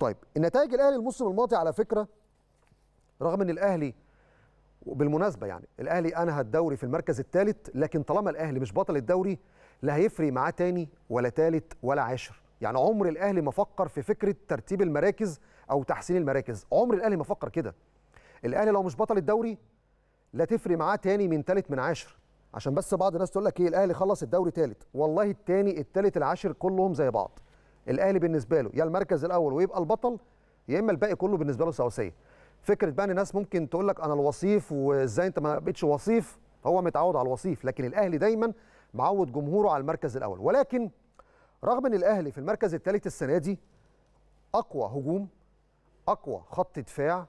طيب النتائج الاهلي الموسم الماضي على فكره رغم ان الاهلي وبالمناسبه يعني الاهلي انهى الدوري في المركز الثالث لكن طالما الاهلي مش بطل الدوري لا هيفرق معاه تاني ولا ثالث ولا عاشر يعني عمر الاهلي ما فكر في فكره ترتيب المراكز او تحسين المراكز عمر الاهلي ما فكر كده الاهلي لو مش بطل الدوري لا تفرق معاه تاني من ثالث من عاشر عشان بس بعض الناس تقول لك ايه الاهلي خلص الدوري ثالث والله الثاني الثالث العاشر كلهم زي بعض الاهلي بالنسبه له يا المركز الاول ويبقى البطل يا اما الباقي كله بالنسبه له سواسيه فكره بقى ان الناس ممكن تقول لك انا الوصيف وازاي انت ما بقتش وصيف هو متعود على الوصيف لكن الاهلي دايما معود جمهوره على المركز الاول ولكن رغم ان الاهلي في المركز الثالث السنه دي اقوى هجوم اقوى خط دفاع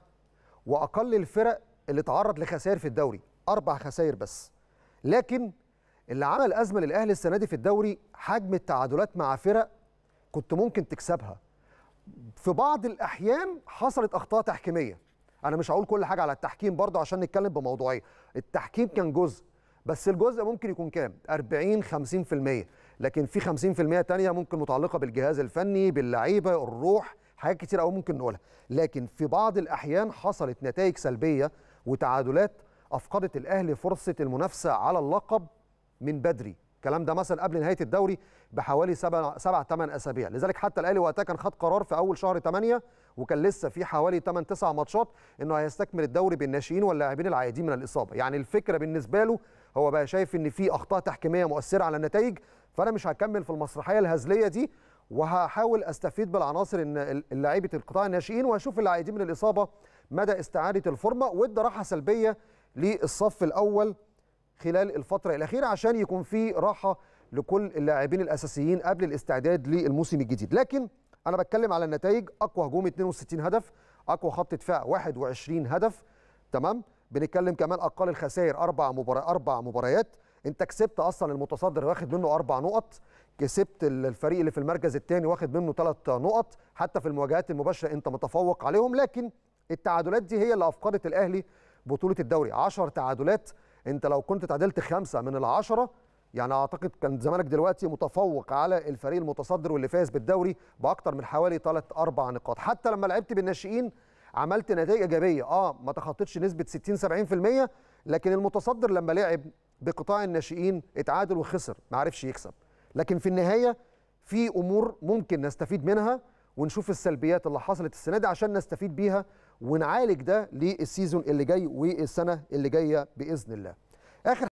واقل الفرق اللي تعرض لخسائر في الدوري اربع خسائر بس لكن اللي عمل ازمه للاهلي السنه دي في الدوري حجم التعادلات مع فرق كنت ممكن تكسبها في بعض الاحيان حصلت اخطاء تحكيميه انا مش هقول كل حاجه على التحكيم برضه عشان نتكلم بموضوعيه التحكيم كان جزء بس الجزء ممكن يكون كام 40 50% لكن في 50% تانية ممكن متعلقه بالجهاز الفني باللعيبه الروح حاجات كتير قوي ممكن نقولها لكن في بعض الاحيان حصلت نتائج سلبيه وتعادلات افقدت الاهلي فرصه المنافسه على اللقب من بدري الكلام ده مثلا قبل نهايه الدوري بحوالي سبع سبع ثمان اسابيع لذلك حتى الاهلي وقتها كان خد قرار في اول شهر 8 وكان لسه في حوالي 8 9 ماتشات انه هيستكمل الدوري بالناشئين واللاعبين العاديين من الاصابه يعني الفكره بالنسبه له هو بقى شايف ان في اخطاء تحكيميه مؤثره على النتائج فانا مش هكمل في المسرحيه الهزليه دي وهحاول استفيد بالعناصر ان القطاع الناشئين واشوف العاديين من الاصابه مدى استعاده الفورمه وادى راحه سلبيه للصف الاول خلال الفتره الاخيره عشان يكون في راحه لكل اللاعبين الاساسيين قبل الاستعداد للموسم الجديد لكن انا بتكلم على النتائج اقوى هجوم 62 هدف اقوى خط دفاع 21 هدف تمام بنتكلم كمان اقل الخسائر اربع مبارا اربع مباريات انت كسبت اصلا المتصدر واخد منه اربع نقط كسبت الفريق اللي في المركز الثاني واخد منه ثلاث نقط حتى في المواجهات المباشره انت متفوق عليهم لكن التعادلات دي هي اللي افقدت الاهلي بطوله الدوري 10 تعادلات انت لو كنت تعادلت خمسه من العشره يعني اعتقد كان زمانك دلوقتي متفوق على الفريق المتصدر واللي فاز بالدوري باكتر من حوالي 3 اربع نقاط حتى لما لعبت بالناشئين عملت نتائج ايجابيه اه ما تخطيتش نسبه 60 70% لكن المتصدر لما لعب بقطاع الناشئين اتعادل وخسر ما عرفش يكسب لكن في النهايه في امور ممكن نستفيد منها ونشوف السلبيات اللي حصلت السنه دي عشان نستفيد بيها ونعالج ده للسيزون اللي جاي والسنه اللي جايه باذن الله اخر